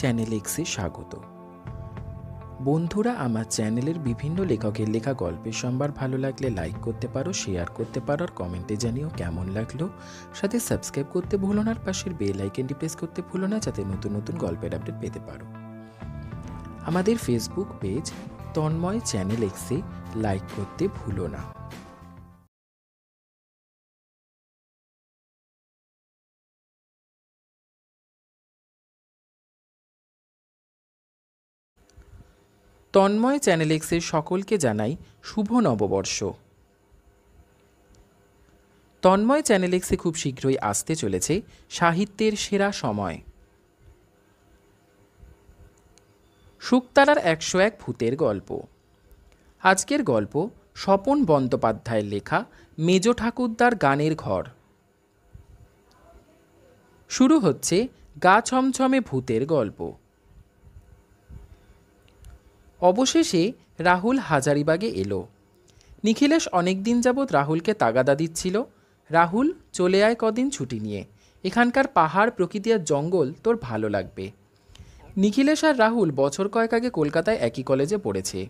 channel এক্সে স্বাগত বন্ধুরা আমার চ্যানেলের বিভিন্ন লেখকের লেখা গল্পের সম্ভার ভালো লাগলে লাইক করতে পারো শেয়ার করতে পারো আর কমেন্টে জানিও কেমন লাগলো সাথে সাবস্ক্রাইব করতে ভুলো না আর পাশের বেল আইকনটি প্রেস করতে ভুলো না যাতে নতুন নতুন গল্পের আপডেট পেতে পারো আমাদের ফেসবুক পেজ তন্ময় চ্যানেল এক্সে লাইক করতে ভুলো না তন্ময় চ্যানেলেক্সের সকলকে জানাই শুভ নববর্ষ তন্ময় চ্যানেলেক্সে খুব শীঘ্রই আসতে চলেছে সাহিত্যের সেরা সময় শুকতারার একশো এক ভূতের গল্প আজকের গল্প স্বপন বন্দ্যোপাধ্যায়ের লেখা মেজ ঠাকুরদার গানের ঘর শুরু হচ্ছে গা ছমছমে ভূতের গল্প অবশেষে রাহুল হাজারিবাগে এলো নিখিলেশ অনেক দিন যাবৎ রাহুলকে তাগাদা দিচ্ছিল রাহুল চলে আয় কদিন ছুটি নিয়ে এখানকার পাহাড় প্রকৃতি আর জঙ্গল তোর ভালো লাগবে নিখিলেশ আর রাহুল বছর কয়েক আগে কলকাতায় একই কলেজে পড়েছে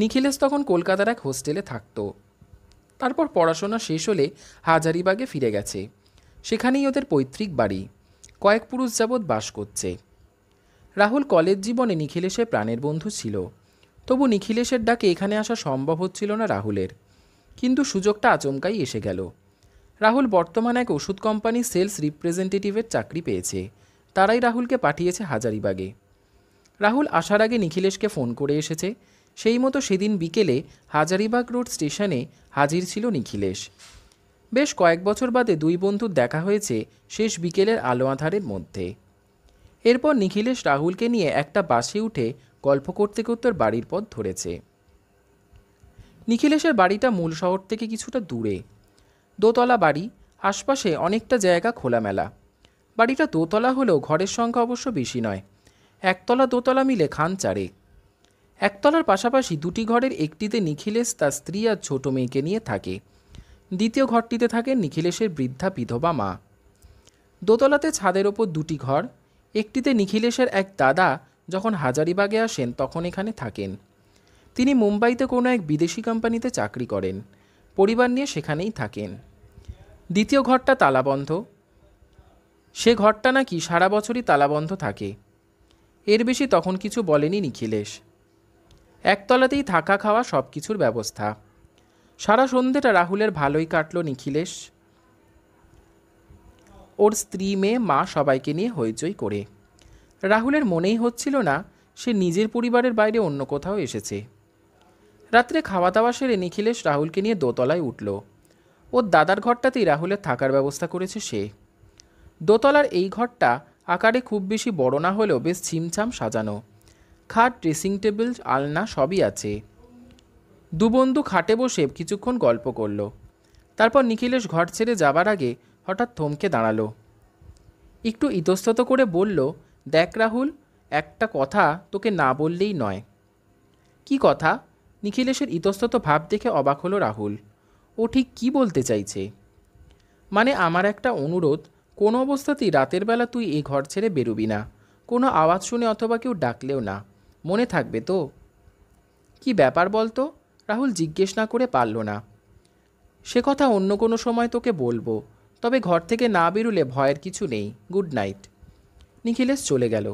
নিখিলেশ তখন কলকাতার এক হোস্টেলে থাকত তারপর পড়াশোনা শেষ হলে হাজারিবাগে ফিরে গেছে সেখানেই ওদের পৈতৃক বাড়ি কয়েক পুরুষ যাবৎ বাস করছে রাহুল কলেজ জীবনে নিখিলেশে প্রাণের বন্ধু ছিল তবু নিখিলেশের ডাকে এখানে আসা সম্ভব হচ্ছিল না রাহুলের কিন্তু সুযোগটা আচমকাই এসে গেল রাহুল বর্তমান এক ওষুধ কোম্পানি সেলস রিপ্রেজেন্টেটিভের চাকরি পেয়েছে তারাই রাহুলকে পাঠিয়েছে হাজারিবাগে রাহুল আসার আগে নিখিলেশকে ফোন করে এসেছে সেই মতো সেদিন বিকেলে হাজারিবাগ রোড স্টেশনে হাজির ছিল নিখিলেশ বেশ কয়েক বছর বাদে দুই বন্ধুর দেখা হয়েছে শেষ বিকেলের আলো আধারের মধ্যে এরপর নিখিলেশ রাহুলকে নিয়ে একটা বাসে উঠে গল্প করতে করতে বাড়ির পথ ধরেছে নিখিলেশের বাড়িটা মূল শহর থেকে কিছুটা দূরে দোতলা বাড়ি আশপাশে অনেকটা জায়গা খোলামেলা বাড়িটা দোতলা হলেও ঘরের সংখ্যা অবশ্য বেশি নয় একতলা দোতলা মিলে খান চারে একতলার পাশাপাশি দুটি ঘরের একটিতে নিখিলেশ তার স্ত্রী আর ছোট মেয়েকে নিয়ে থাকে দ্বিতীয় ঘরটিতে থাকে নিখিলেশের বৃদ্ধা বিধবা মা দোতলাতে ছাদের ওপর দুটি ঘর একটিতে নিখিলেশের এক দাদা যখন হাজারিবাগে আসেন তখন এখানে থাকেন তিনি মুম্বাইতে কোনো এক বিদেশি কোম্পানিতে চাকরি করেন পরিবার নিয়ে সেখানেই থাকেন দ্বিতীয় ঘরটা তালাবন্ধ সে ঘরটা নাকি সারা বছরই তালাবন্ধ থাকে এর বেশি তখন কিছু বলেনি নিখিলেশ একতলাতেই থাকা খাওয়া সব কিছুর ব্যবস্থা সারা সন্ধ্যেটা রাহুলের ভালোই কাটল নিখিলেশ ওর স্ত্রী মেয়ে মা সবাইকে নিয়ে হইচই করে রাহুলের মনেই হচ্ছিল না সে নিজের পরিবারের বাইরে অন্য কোথাও এসেছে রাত্রে খাওয়া দাওয়া সেরে নিখিলেশ রাহুলকে নিয়ে দোতলায় উঠল ওর দাদার ঘরটাতেই রাহুলের থাকার ব্যবস্থা করেছে সে দোতলার এই ঘরটা আকারে খুব বেশি বড় না হলেও বেশ ছিমছাম সাজানো খাট ড্রেসিং টেবিল আলনা সবই আছে দুবন্ধু খাটে বসে কিছুক্ষণ গল্প করল তারপর নিখিলেশ ঘর ছেড়ে যাবার আগে হঠাৎ থমকে দাঁড়ালো একটু ইতস্তত করে বলল দেখ রাহুল একটা কথা তোকে না বললেই নয় কি কথা নিখিলেশের ইতস্তত ভাব দেখে অবাক হলো রাহুল ও ঠিক কি বলতে চাইছে মানে আমার একটা অনুরোধ কোনো অবস্থাতেই রাতের বেলা তুই এ ঘর ছেড়ে বেরোবি না কোনো আওয়াজ শুনে অথবা কেউ ডাকলেও না মনে থাকবে তো কি ব্যাপার বলতো রাহুল জিজ্ঞেস না করে পারল না সে কথা অন্য কোনো সময় তোকে বলবো তবে ঘর থেকে না বেরুলে ভয়ের কিছু নেই গুড নাইট নিখিলেশ চলে গেল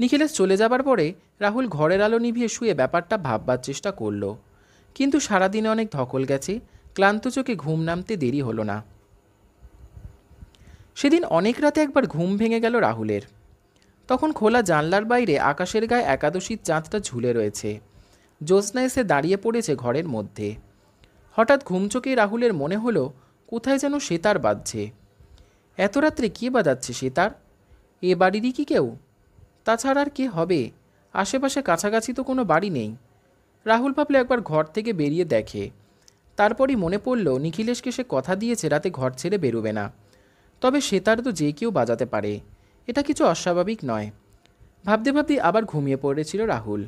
নিখিলেশ চলে যাবার পরে রাহুল ঘরের আলো নিভিয়ে শুয়ে ব্যাপারটা ভাববার চেষ্টা করল কিন্তু সারাদিনে অনেক ধকল গেছে ক্লান্ত চোখে ঘুম নামতে দেরি হলো না সেদিন অনেক রাতে একবার ঘুম ভেঙে গেল রাহুলের তখন খোলা জানলার বাইরে আকাশের গায়ে একাদশীর চাঁদটা ঝুলে রয়েছে জ্যোৎস্না এসে দাঁড়িয়ে পড়েছে ঘরের মধ্যে হঠাৎ ঘুম চোখে রাহুলের মনে হলো কোথায় যেন সেতার বাজছে এত রাত্রে কে বাজাচ্ছে সেতার এ বাড়িরই কি কেউ তাছাড়া আর কে হবে আশেপাশে কাছাকাছি তো কোনো বাড়ি নেই রাহুল ভাবলে একবার ঘর থেকে বেরিয়ে দেখে তারপরই মনে পড়ল নিখিলেশকে সে কথা দিয়েছে রাতে ঘর ছেড়ে বেরোবে না তবে সেতার তো যে কেউ বাজাতে পারে এটা কিছু অস্বাভাবিক নয় ভাবতে ভাবতে আবার ঘুমিয়ে পড়েছিল রাহুল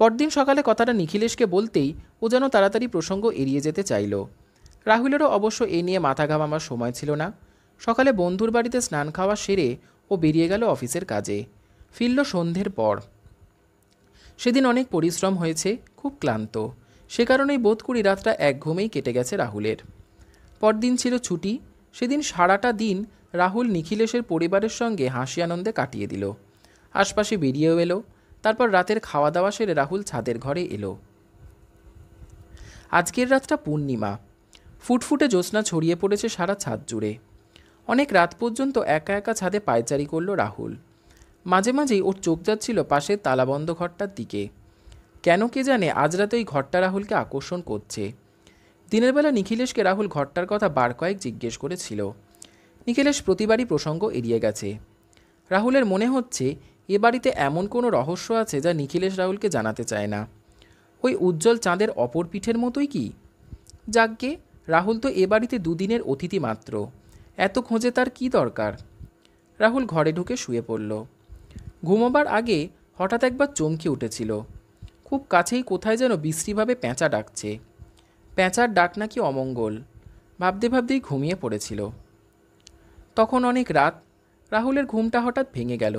পরদিন সকালে কথাটা নিখিলেশকে বলতেই ও যেন তাড়াতাড়ি প্রসঙ্গ এড়িয়ে যেতে চাইল রাহুলেরও অবশ্য এ নিয়ে মাথা ঘামামার সময় ছিল না সকালে বন্ধুর বাড়িতে স্নান খাওয়া সেরে ও বেরিয়ে গেল অফিসের কাজে ফিরল সন্ধ্যের পর সেদিন অনেক পরিশ্রম হয়েছে খুব ক্লান্ত সে কারণেই বোধ করি রাতটা এক ঘুমেই কেটে গেছে রাহুলের পরদিন ছিল ছুটি সেদিন সারাটা দিন রাহুল নিখিলেশের পরিবারের সঙ্গে হাসি আনন্দে কাটিয়ে দিল আশপাশে বেরিয়েও এলো তারপর রাতের খাওয়া দাওয়া সেরে রাহুল ছাদের ঘরে এলো আজকের রাতটা পূর্ণিমা ফুটফুটে জ্যোৎস্না ছড়িয়ে পড়েছে সারা ছাদ জুড়ে অনেক রাত পর্যন্ত একা একা ছাদে পায়চারি করল রাহুল মাঝে মাঝেই ওর চোখ যাচ্ছিল পাশের তালাবন্ধ ঘরটার দিকে কেন কে জানে আজ রাতে ওই ঘরটা রাহুলকে আকর্ষণ করছে দিনের বেলা নিখিলেশকে রাহুল ঘরটার কথা বার কয়েক জিজ্ঞেস করেছিল নিখিলেশ প্রতিবারই প্রসঙ্গ এড়িয়ে গেছে রাহুলের মনে হচ্ছে এ বাড়িতে এমন কোনো রহস্য আছে যা নিখিলেশ রাহুলকে জানাতে চায় না ওই উজ্জ্বল চাঁদের অপর পিঠের মতোই কি যাকগে রাহুল তো এ বাড়িতে দুদিনের অতিথি মাত্র এত খোঁজে তার কি দরকার রাহুল ঘরে ঢুকে শুয়ে পড়ল ঘুমোবার আগে হঠাৎ একবার চমকে উঠেছিল খুব কাছেই কোথায় যেন বিশ্রীভাবে প্যাঁচা ডাকছে প্যাঁচার ডাক নাকি অমঙ্গল ভাবতে ভাবতেই ঘুমিয়ে পড়েছিল তখন অনেক রাত রাহুলের ঘুমটা হঠাৎ ভেঙে গেল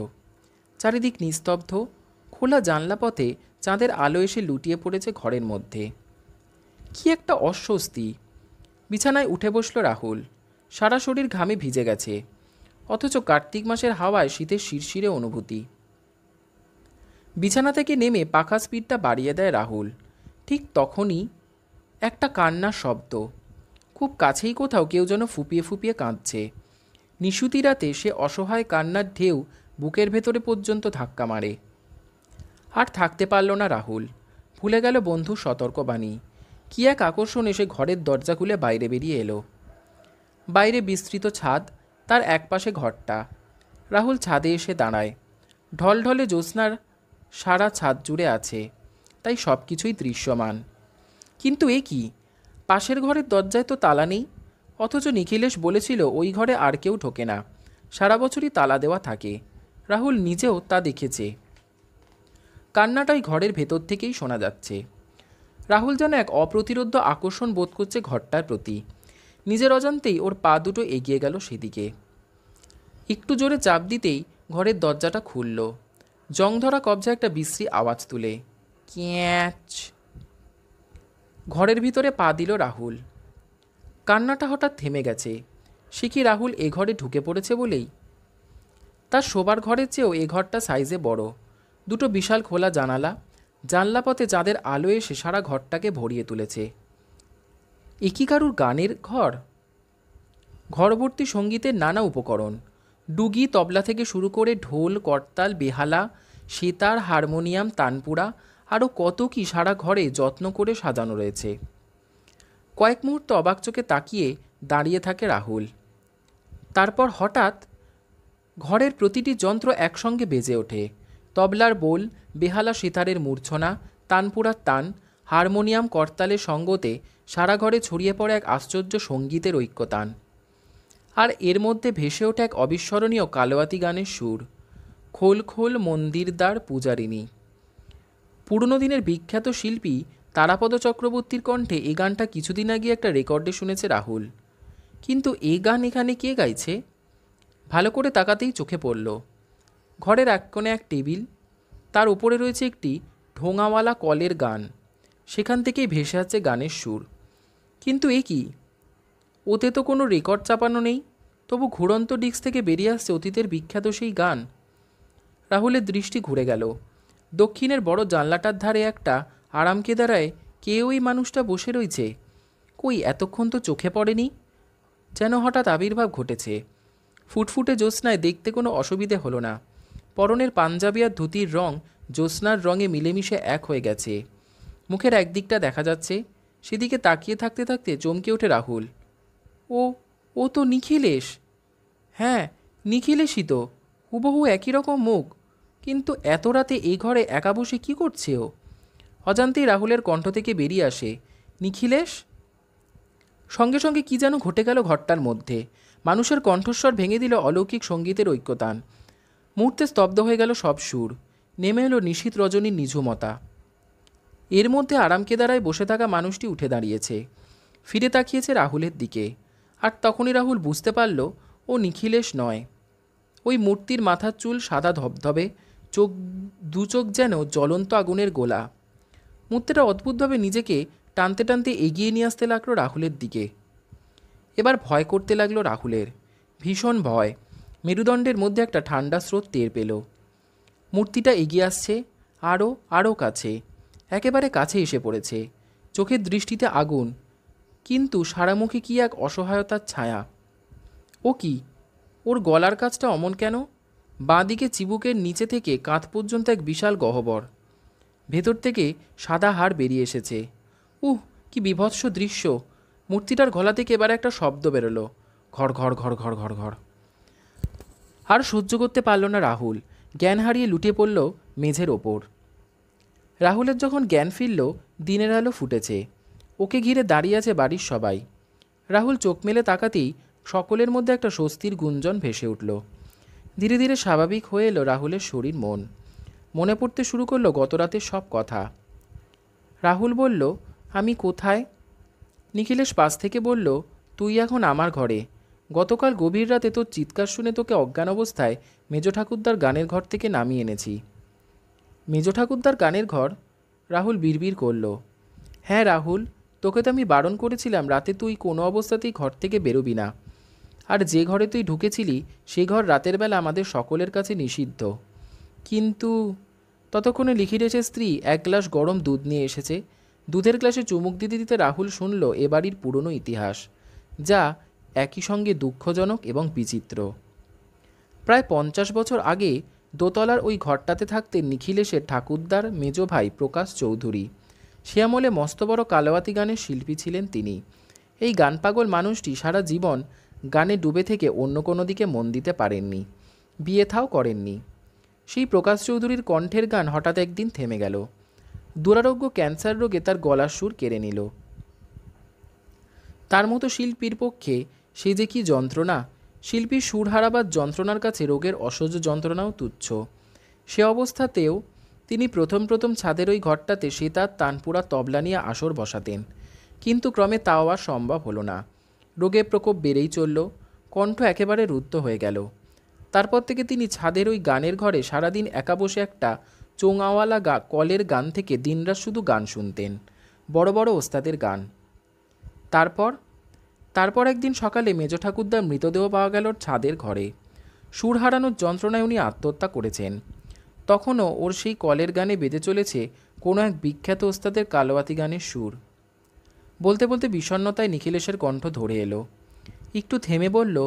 চারিদিক নিস্তব্ধ খোলা জানলা পথে চাঁদের আলো এসে লুটিয়ে পড়েছে ঘরের মধ্যে কি একটা অস্বস্তি বিছানায় উঠে বসল রাহুল সারা শরীর ঘামে ভিজে গেছে অথচ কার্তিক মাসের হাওয়ায় শীতের শিরশিরে অনুভূতি বিছানা থেকে নেমে পাখা স্পিডটা বাড়িয়ে দেয় রাহুল ঠিক তখনই একটা কান্নার শব্দ খুব কাছেই কোথাও কেউ যেন ফুপিয়ে ফুপিয়ে কাঁদছে নিশুতি রাতে সে অসহায় কান্নার ঢেউ বুকের ভেতরে পর্যন্ত ধাক্কা মারে আর থাকতে পারল না রাহুল ভুলে গেল বন্ধু সতর্কবাণী কী এক আকর্ষণ এসে ঘরের দরজা খুলে বাইরে বেরিয়ে এলো বাইরে বিস্তৃত ছাদ তার একপাশে ঘরটা রাহুল ছাদে এসে দাঁড়ায় ঢলঢলে জ্যোৎস্নার সারা ছাদ জুড়ে আছে তাই সব কিছুই দৃশ্যমান কিন্তু এ কি পাশের ঘরের দরজায় তো তালা নেই অথচ নিখিলেশ বলেছিল ওই ঘরে আর কেউ ঢোকে না সারা বছরই তালা দেওয়া থাকে রাহুল নিজেও তা দেখেছে কান্নাটাই ঘরের ভেতর থেকেই শোনা যাচ্ছে রাহুল যেন এক অপ্রতিরোধ্য আকর্ষণ বোধ করছে ঘরটার প্রতি নিজের অজান্তেই ওর পা দুটো এগিয়ে গেল সেদিকে একটু জোরে চাপ দিতেই ঘরের দরজাটা খুলল জং ধরা কবজা একটা বিশ্রী আওয়াজ তুলে ক্যাচ ঘরের ভিতরে পা দিল রাহুল কান্নাটা হঠাৎ থেমে গেছে সে কি রাহুল এ ঘরে ঢুকে পড়েছে বলেই তার শোবার ঘরের চেয়েও এ ঘরটা সাইজে বড় দুটো বিশাল খোলা জানালা জানলা পথে চাঁদের আলো এসে সারা ঘরটাকে ভরিয়ে তুলেছে একই কারুর গানের ঘর ঘরবর্তী সঙ্গীতের নানা উপকরণ ডুগি তবলা থেকে শুরু করে ঢোল করতাল বেহালা সেতার হারমোনিয়াম তানপুরা আরও কত কি সারা ঘরে যত্ন করে সাজানো রয়েছে কয়েক মুহূর্ত অবাক চোখে তাকিয়ে দাঁড়িয়ে থাকে রাহুল তারপর হঠাৎ ঘরের প্রতিটি যন্ত্র একসঙ্গে বেজে ওঠে তবলার বোল বেহালা সিতারের মূর্ছনা তানপুরার তান হারমোনিয়াম করতালের সঙ্গতে সারা ঘরে ছড়িয়ে পড়ে এক আশ্চর্য সঙ্গীতের ঐক্যতান আর এর মধ্যে ভেসে ওঠে এক অবিস্মরণীয় কালোয়াতি গানের সুর খোল খোল মন্দিরদার পূজারিণী পুরনো দিনের বিখ্যাত শিল্পী তারাপদ চক্রবর্তীর কণ্ঠে এ গানটা কিছুদিন আগে একটা রেকর্ডে শুনেছে রাহুল কিন্তু এ গান এখানে কে গাইছে ভালো করে তাকাতেই চোখে পড়ল ঘরের এক কোণে এক টেবিল তার উপরে রয়েছে একটি ঢোঙাওয়ালা কলের গান সেখান থেকেই ভেসে আছে গানের সুর কিন্তু এ কি ওতে তো কোনো রেকর্ড চাপানো নেই তবু ঘুরন্ত ডিস্ক থেকে বেরিয়ে আসছে অতীতের বিখ্যাত সেই গান রাহুলের দৃষ্টি ঘুরে গেল দক্ষিণের বড় জানলাটার ধারে একটা আরামকেদারায় কে ওই মানুষটা বসে রয়েছে কই এতক্ষণ তো চোখে পড়েনি যেন হঠাৎ আবির্ভাব ঘটেছে ফুটফুটে জ্যোৎস্নায় দেখতে কোনো অসুবিধে হলো না পরনের পাঞ্জাবি আর ধুতির রং জ্যোৎস্নার রঙে মিলেমিশে এক হয়ে গেছে মুখের একদিকটা দেখা যাচ্ছে সেদিকে তাকিয়ে থাকতে থাকতে চমকে ওঠে রাহুল ও ও তো নিখিলেশ হ্যাঁ নিখিলেশই তো হুবহু একই রকম মুখ কিন্তু এত রাতে এই ঘরে একা বসে কী করছে ও অজান্তেই রাহুলের কণ্ঠ থেকে বেরিয়ে আসে নিখিলেশ সঙ্গে সঙ্গে কি যেন ঘটে গেল ঘরটার মধ্যে মানুষের কণ্ঠস্বর ভেঙে দিল অলৌকিক সঙ্গীতের ঐক্যতান মুহূর্তে স্তব্ধ হয়ে গেল সব সুর নেমে এলো নিশীত রজনীর নিঝুমতা এর মধ্যে আরামকেদারায় বসে থাকা মানুষটি উঠে দাঁড়িয়েছে ফিরে তাকিয়েছে রাহুলের দিকে আর তখনই রাহুল বুঝতে পারল ও নিখিলেশ নয় ওই মূর্তির মাথার চুল সাদা ধবধবে চোখ দু চোখ যেন জ্বলন্ত আগুনের গোলা মূর্তিটা অদ্ভুতভাবে নিজেকে টানতে টানতে এগিয়ে নিয়ে আসতে লাগলো রাহুলের দিকে এবার ভয় করতে লাগলো রাহুলের ভীষণ ভয় মেরুদণ্ডের মধ্যে একটা ঠান্ডা স্রোত টের পেল মূর্তিটা এগিয়ে আসছে আরও আরও কাছে একেবারে কাছে এসে পড়েছে চোখের দৃষ্টিতে আগুন কিন্তু সারা মুখে কি এক অসহায়তার ছায়া ও কি ওর গলার কাজটা অমন কেন বাঁদিকে চিবুকের নিচে থেকে কাঁধ পর্যন্ত এক বিশাল গহ্বর ভেতর থেকে সাদা হাড় বেরিয়ে এসেছে উহ কি বিভৎস দৃশ্য মূর্তিটার গলা থেকে এবার একটা শব্দ বেরোলো ঘর ঘর ঘর ঘর ঘর ঘর আর সহ্য করতে পারল না রাহুল জ্ঞান হারিয়ে লুটিয়ে পড়ল মেঝের ওপর রাহুলের যখন জ্ঞান ফিরল দিনের আলো ফুটেছে ওকে ঘিরে দাঁড়িয়ে আছে বাড়ির সবাই রাহুল চোখ মেলে তাকাতেই সকলের মধ্যে একটা স্বস্তির গুঞ্জন ভেসে উঠল ধীরে ধীরে স্বাভাবিক হয়ে এলো রাহুলের শরীর মন মনে পড়তে শুরু করলো গত রাতের সব কথা রাহুল বলল আমি কোথায় নিখিলেশ পাশ থেকে বলল তুই এখন আমার ঘরে গতকাল গভীর রাতে তোর চিৎকার শুনে তোকে অজ্ঞান অবস্থায় মেজ ঠাকুরদার গানের ঘর থেকে নামিয়ে এনেছি মেজ ঠাকুরদার গানের ঘর রাহুল বিড়বিড় করল হ্যাঁ রাহুল তোকে তো আমি বারণ করেছিলাম রাতে তুই কোনো অবস্থাতেই ঘর থেকে বেরোবি না আর যে ঘরে তুই ঢুকেছিলি সেই ঘর রাতের বেলা আমাদের সকলের কাছে নিষিদ্ধ কিন্তু ততক্ষণে লিখিরেছে স্ত্রী এক গ্লাস গরম দুধ নিয়ে এসেছে দুধের গ্লাসে চুমুক দিতে দিতে রাহুল শুনল এ বাড়ির পুরনো ইতিহাস যা একই সঙ্গে দুঃখজনক এবং বিচিত্র প্রায় পঞ্চাশ বছর আগে দোতলার ওই ঘরটাতে থাকতেন নিখিলেশের ঠাকুরদার মেজ ভাই প্রকাশ চৌধুরী শ্যামলে মস্ত বড় কালোয়াতি গানের শিল্পী ছিলেন তিনি এই গান পাগল মানুষটি সারা জীবন গানে ডুবে থেকে অন্য কোনো দিকে মন দিতে পারেননি বিয়ে থাও করেননি সেই প্রকাশ চৌধুরীর কণ্ঠের গান হঠাৎ একদিন থেমে গেল দুরারোগ্য ক্যান্সার রোগে তার গলার সুর কেড়ে নিল তার মতো শিল্পীর পক্ষে সে যে কি যন্ত্রণা শিল্পীর সুর হারাবার যন্ত্রণার কাছে রোগের অসহ্য যন্ত্রণাও তুচ্ছ সে অবস্থাতেও তিনি প্রথম প্রথম ছাদের ওই ঘরটাতে সে তার তানপুরা তবলা নিয়ে আসর বসাতেন কিন্তু ক্রমে তাও আর সম্ভব হলো না রোগের প্রকোপ বেড়েই চলল কণ্ঠ একেবারে রুদ্ধ হয়ে গেল তারপর থেকে তিনি ছাদের ওই গানের ঘরে সারাদিন একা বসে একটা চোঙাওয়ালা গা কলের গান থেকে দিনরাত শুধু গান শুনতেন বড় বড় ওস্তাদের গান তারপর তারপর একদিন সকালে মেজ ঠাকুরদার মৃতদেহ পাওয়া গেল ছাদের ঘরে সুর হারানোর যন্ত্রণায় উনি আত্মহত্যা করেছেন তখনও ওর সেই কলের গানে বেঁধে চলেছে কোনো এক বিখ্যাত ওস্তাদের কালোয়াতি গানের সুর বলতে বলতে বিষণ্নতায় নিখিলেশের কণ্ঠ ধরে এলো একটু থেমে বলল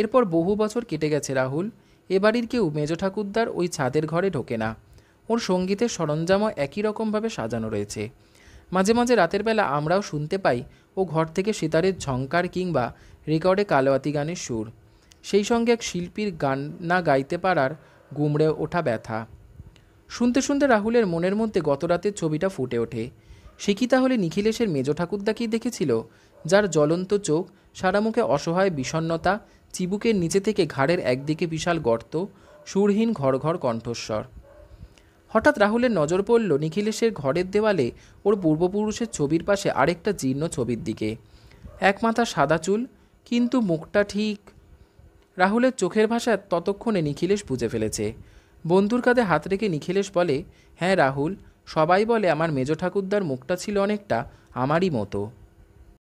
এরপর বহু বছর কেটে গেছে রাহুল এ বাড়ির কেউ মেজ ঠাকুরদার ওই ছাদের ঘরে ঢোকে না ওর সঙ্গীতের সরঞ্জামও একই রকমভাবে সাজানো রয়েছে মাঝে মাঝে রাতের বেলা আমরাও শুনতে পাই ও ঘর থেকে সিতারের ঝঙ্কার কিংবা রেকর্ডে কালোয়াতি গানের সুর সেই সঙ্গে এক শিল্পীর গান না গাইতে পারার গুমড়ে ওঠা ব্যথা শুনতে শুনতে রাহুলের মনের মধ্যে গত রাতের ছবিটা ফুটে ওঠে সে কি তাহলে নিখিলেশের মেজ ঠাকুরদাকেই দেখেছিল যার জ্বলন্ত চোখ সারা মুখে অসহায় বিষণ্নতা চিবুকের নিচে থেকে ঘাড়ের একদিকে বিশাল গর্ত সুরহীন ঘর ঘর কণ্ঠস্বর হঠাৎ রাহুলের নজর পড়ল নিখিলেশের ঘরের দেওয়ালে ওর পূর্বপুরুষের ছবির পাশে আরেকটা জীর্ণ ছবির দিকে এক মাথা সাদা চুল কিন্তু মুখটা ঠিক রাহুলের চোখের ভাষা ততক্ষণে নিখিলেশ বুঝে ফেলেছে বন্ধুর কাঁধে হাত রেখে নিখিলেশ বলে হ্যাঁ রাহুল সবাই বলে আমার মেজ ঠাকুরদার মুখটা ছিল অনেকটা আমারই মতো